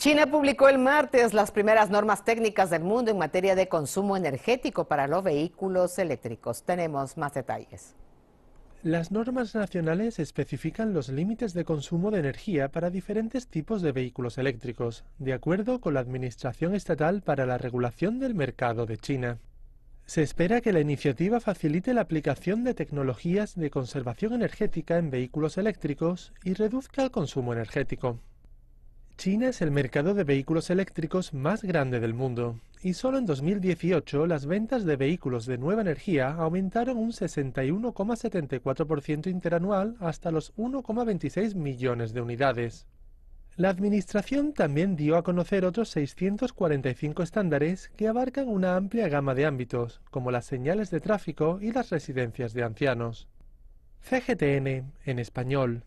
China publicó el martes las primeras normas técnicas del mundo en materia de consumo energético para los vehículos eléctricos. Tenemos más detalles. Las normas nacionales especifican los límites de consumo de energía para diferentes tipos de vehículos eléctricos, de acuerdo con la Administración Estatal para la Regulación del Mercado de China. Se espera que la iniciativa facilite la aplicación de tecnologías de conservación energética en vehículos eléctricos y reduzca el consumo energético. China es el mercado de vehículos eléctricos más grande del mundo y solo en 2018 las ventas de vehículos de nueva energía aumentaron un 61,74% interanual hasta los 1,26 millones de unidades. La Administración también dio a conocer otros 645 estándares que abarcan una amplia gama de ámbitos, como las señales de tráfico y las residencias de ancianos. CGTN, en español,